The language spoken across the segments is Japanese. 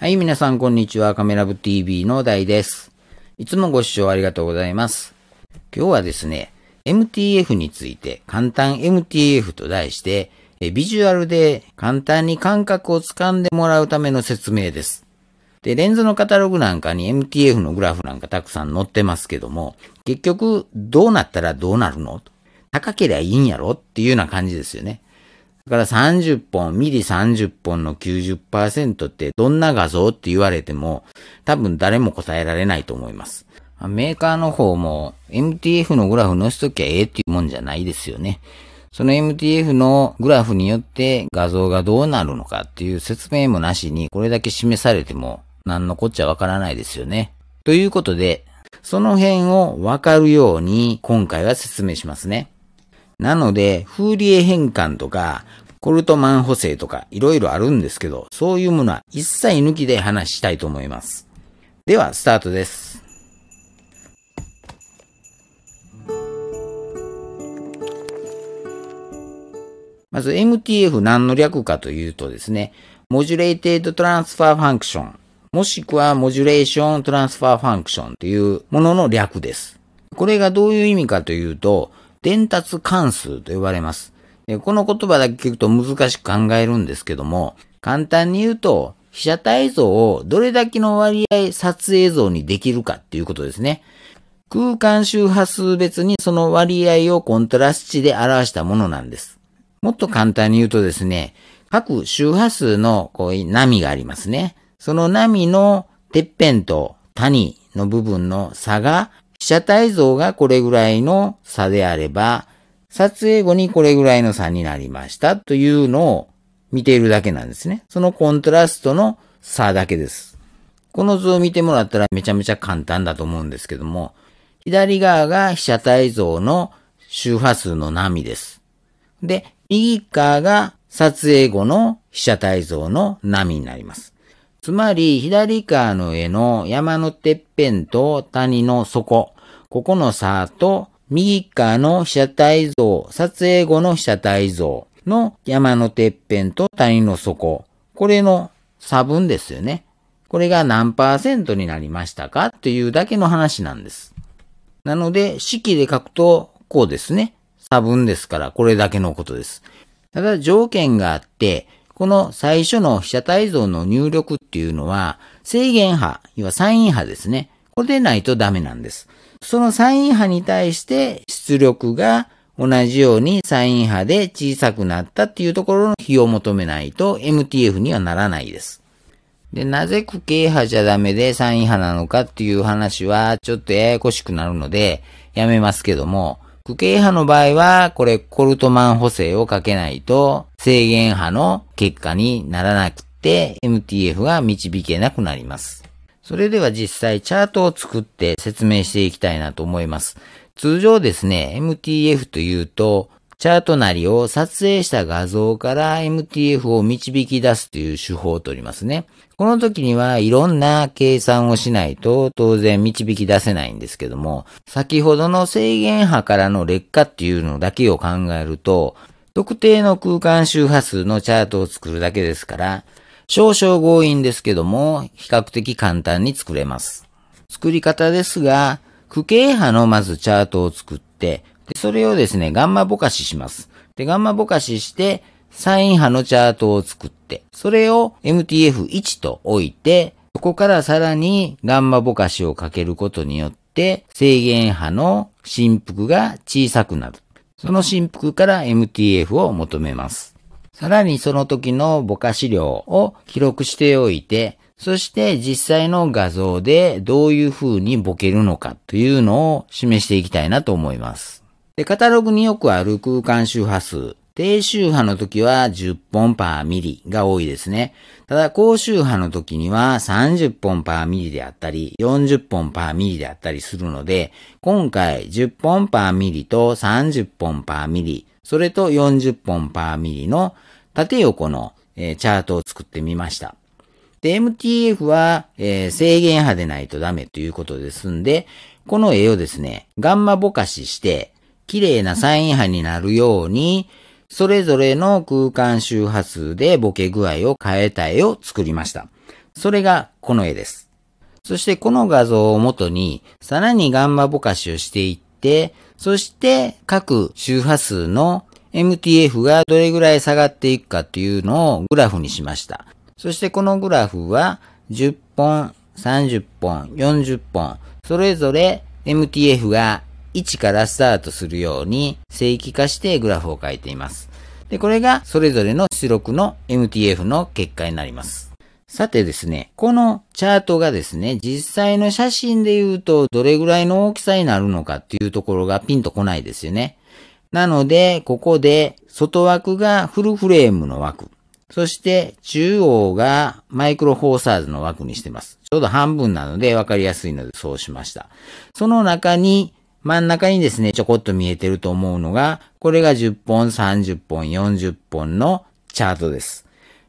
はい、皆さんこんにちは。カメラ部 TV の大です。いつもご視聴ありがとうございます。今日はですね、MTF について簡単 MTF と題して、ビジュアルで簡単に感覚をつかんでもらうための説明です。で、レンズのカタログなんかに MTF のグラフなんかたくさん載ってますけども、結局どうなったらどうなるの高けりゃいいんやろっていうような感じですよね。だから30本、ミリ30本の90%ってどんな画像って言われても多分誰も答えられないと思います。メーカーの方も MTF のグラフ載せときゃええっていうもんじゃないですよね。その MTF のグラフによって画像がどうなるのかっていう説明もなしにこれだけ示されても何のこっちゃわからないですよね。ということで、その辺をわかるように今回は説明しますね。なので、風エ変換とか、コルトマン補正とかいろいろあるんですけど、そういうものは一切抜きで話したいと思います。では、スタートです。まず MTF 何の略かというとですね、モジュレーテッドトランスファーファンクション、もしくはモジュレーショントランスファーファンクションというものの略です。これがどういう意味かというと、伝達関数と呼ばれます。この言葉だけ聞くと難しく考えるんですけども、簡単に言うと、被写体像をどれだけの割合撮影像にできるかっていうことですね。空間周波数別にその割合をコントラス値で表したものなんです。もっと簡単に言うとですね、各周波数のこういう波がありますね。その波のてっぺんと谷の部分の差が被写体像がこれぐらいの差であれば、撮影後にこれぐらいの差になりましたというのを見ているだけなんですね。そのコントラストの差だけです。この図を見てもらったらめちゃめちゃ簡単だと思うんですけども、左側が被写体像の周波数の波です。で、右側が撮影後の被写体像の波になります。つまり、左側の絵の山のてっぺんと谷の底、ここの差と右側の被写体像、撮影後の被写体像の山のてっぺんと谷の底、これの差分ですよね。これが何パーセントになりましたかというだけの話なんです。なので、式で書くと、こうですね。差分ですから、これだけのことです。ただ条件があって、この最初の被写体像の入力っていうのは、制限波、要はサイン波ですね。これでないとダメなんです。そのサイン波に対して出力が同じようにサイン波で小さくなったっていうところの比を求めないと MTF にはならないです。で、なぜ区形波じゃダメでサイン波なのかっていう話はちょっとややこしくなるのでやめますけども、区形波の場合はこれコルトマン補正をかけないと制限波の結果にならなくて MTF が導けなくなります。それでは実際チャートを作って説明していきたいなと思います。通常ですね、MTF というと、チャートなりを撮影した画像から MTF を導き出すという手法をとりますね。この時にはいろんな計算をしないと当然導き出せないんですけども、先ほどの制限波からの劣化っていうのだけを考えると、特定の空間周波数のチャートを作るだけですから、少々強引ですけども、比較的簡単に作れます。作り方ですが、区形波のまずチャートを作って、でそれをですね、ガンマぼかしします。で、ガンマぼかしして、サイン波のチャートを作って、それを MTF1 と置いて、そこからさらにガンマぼかしをかけることによって、制限波の振幅が小さくなる。その振幅から MTF を求めます。さらにその時のぼか資料を記録しておいて、そして実際の画像でどういう風にぼけるのかというのを示していきたいなと思います。で、カタログによくある空間周波数。低周波の時は10本パーミリが多いですね。ただ、高周波の時には30本パーミリであったり、40本パーミリであったりするので、今回10本パーミリと30本パーミリ、それと40本パーミリの縦横の、えー、チャートを作ってみました。で、MTF は、えー、制限波でないとダメということですんで、この絵をですね、ガンマぼかしして、綺麗なサイン波になるように、それぞれの空間周波数でボケ具合を変えた絵を作りました。それがこの絵です。そしてこの画像を元に、さらにガンマぼかしをしていって、そして各周波数の MTF がどれぐらい下がっていくかっていうのをグラフにしました。そしてこのグラフは10本、30本、40本、それぞれ MTF が1からスタートするように正規化してグラフを書いています。で、これがそれぞれの出力の MTF の結果になります。さてですね、このチャートがですね、実際の写真で言うとどれぐらいの大きさになるのかっていうところがピンとこないですよね。なので、ここで外枠がフルフレームの枠。そして中央がマイクロフォーサーズの枠にしてます。ちょうど半分なので分かりやすいのでそうしました。その中に真ん中にですね、ちょこっと見えてると思うのが、これが10本、30本、40本のチャートです。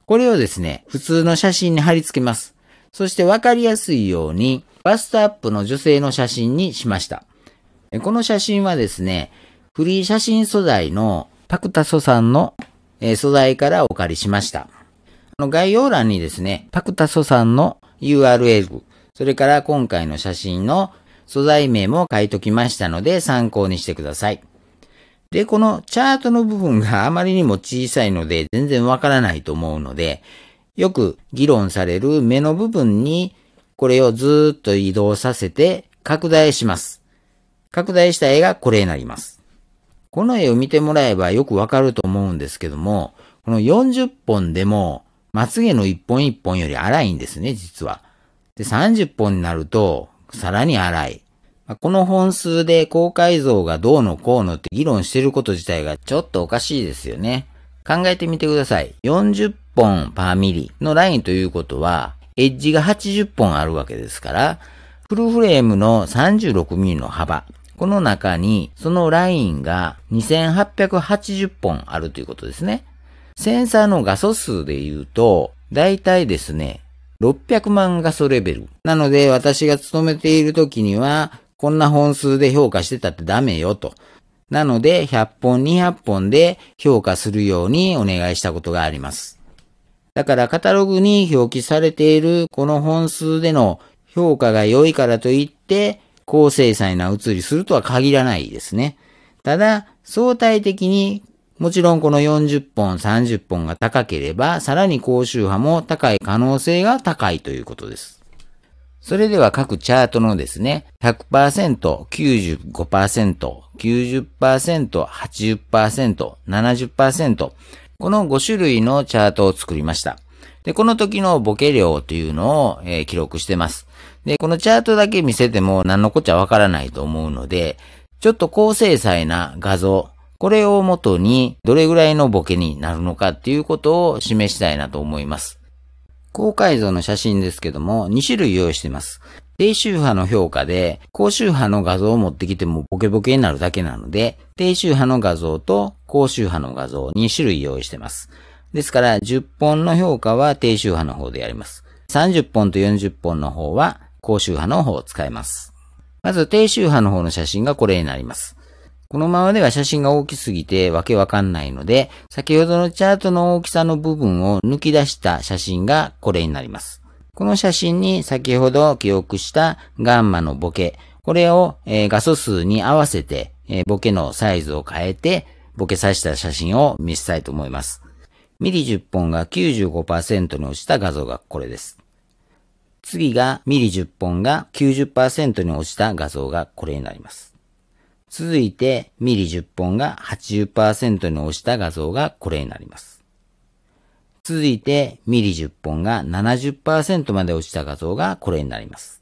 これをですね、普通の写真に貼り付けます。そして分かりやすいように、バストアップの女性の写真にしました。この写真はですね、フリー写真素材のパクタソさんの素材からお借りしました。の概要欄にですね、パクタソさんの URL、それから今回の写真の素材名も書いときましたので参考にしてください。で、このチャートの部分が あまりにも小さいので全然わからないと思うので、よく議論される目の部分にこれをずっと移動させて拡大します。拡大した絵がこれになります。この絵を見てもらえばよくわかると思うんですけども、この40本でも、まつげの1本1本より荒いんですね、実は。で、30本になると、さらに荒い。この本数で高解像がどうのこうのって議論してること自体がちょっとおかしいですよね。考えてみてください。40本パーミリのラインということは、エッジが80本あるわけですから、フルフレームの36ミリの幅この中に、そのラインが2880本あるということですね。センサーの画素数で言うと、だいたいですね、600万画素レベル。なので、私が勤めている時には、こんな本数で評価してたってダメよと。なので、100本、200本で評価するようにお願いしたことがあります。だから、カタログに表記されているこの本数での評価が良いからといって、高精細な写りするとは限らないですね。ただ、相対的にもちろんこの40本、30本が高ければ、さらに高周波も高い可能性が高いということです。それでは各チャートのですね、100%、95%、90%、80%、70%、この5種類のチャートを作りました。で、この時のボケ量というのを、えー、記録してます。で、このチャートだけ見せても何のこっちゃわからないと思うので、ちょっと高精細な画像、これを元にどれぐらいのボケになるのかっていうことを示したいなと思います。高解像の写真ですけども、2種類用意しています。低周波の評価で、高周波の画像を持ってきてもボケボケになるだけなので、低周波の画像と高周波の画像2種類用意しています。ですから、10本の評価は低周波の方でやります。30本と40本の方は高周波の方を使います。まず低周波の方の写真がこれになります。このままでは写真が大きすぎてわけわかんないので、先ほどのチャートの大きさの部分を抜き出した写真がこれになります。この写真に先ほど記憶したガンマのボケ、これを、え画素数に合わせて、えボケのサイズを変えて、ボケさした写真を見せたいと思います。ミリ10本が95%に落ちた画像がこれです。次がミリ10本が90%に落ちた画像がこれになります。続いてミリ10本が80%に落ちた画像がこれになります。続いてミリ10本が70%まで落ちた画像がこれになります。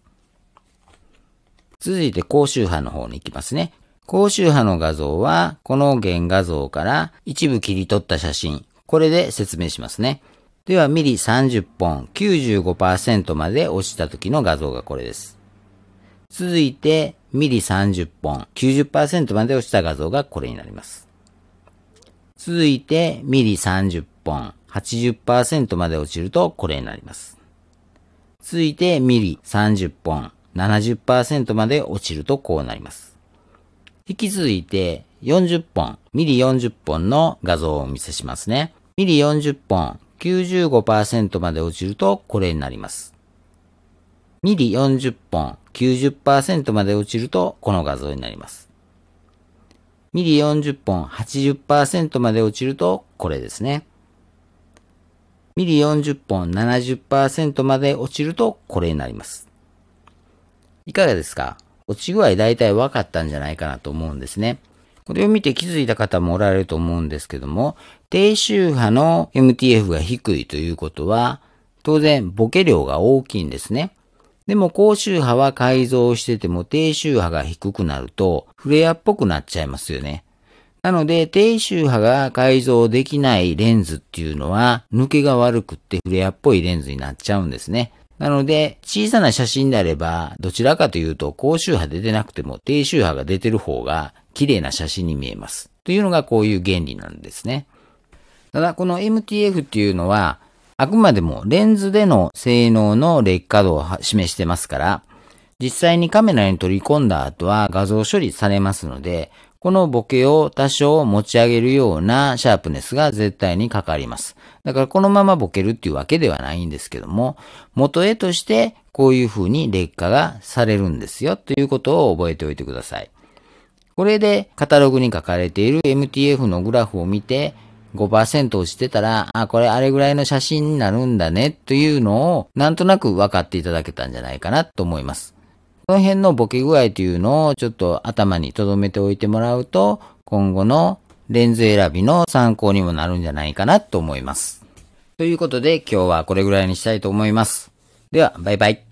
続いて高周波の方に行きますね。高周波の画像はこの原画像から一部切り取った写真、これで説明しますね。では、ミリ30本、95%まで落ちた時の画像がこれです。続いて、ミリ30本、90%まで落ちた画像がこれになります。続いて、ミリ30本、80%まで落ちるとこれになります。続いて、ミリ30本、70%まで落ちるとこうなります。引き続いて、40本、ミリ40本の画像をお見せしますね。ミリ40本、95%まで落ちるとこれになります。ミリ40本90%まで落ちるとこの画像になります。ミリ40本80%まで落ちるとこれですね。ミリ40本70%まで落ちるとこれになります。いかがですか落ち具合大体分かったんじゃないかなと思うんですね。これを見て気づいた方もおられると思うんですけども、低周波の MTF が低いということは、当然ボケ量が大きいんですね。でも高周波は改造してても低周波が低くなるとフレアっぽくなっちゃいますよね。なので低周波が改造できないレンズっていうのは抜けが悪くってフレアっぽいレンズになっちゃうんですね。なので、小さな写真であれば、どちらかというと、高周波出てなくても低周波が出てる方が、綺麗な写真に見えます。というのがこういう原理なんですね。ただ、この MTF っていうのは、あくまでもレンズでの性能の劣化度を示してますから、実際にカメラに取り込んだ後は画像処理されますので、このボケを多少持ち上げるようなシャープネスが絶対にかかります。だからこのままボケるっていうわけではないんですけども、元絵としてこういう風に劣化がされるんですよということを覚えておいてください。これでカタログに書かれている MTF のグラフを見て、5%押してたら、あ、これあれぐらいの写真になるんだねというのをなんとなく分かっていただけたんじゃないかなと思います。この辺のボケ具合というのをちょっと頭に留めておいてもらうと、今後のレンズ選びの参考にもなるんじゃないかなと思います。ということで今日はこれぐらいにしたいと思います。では、バイバイ。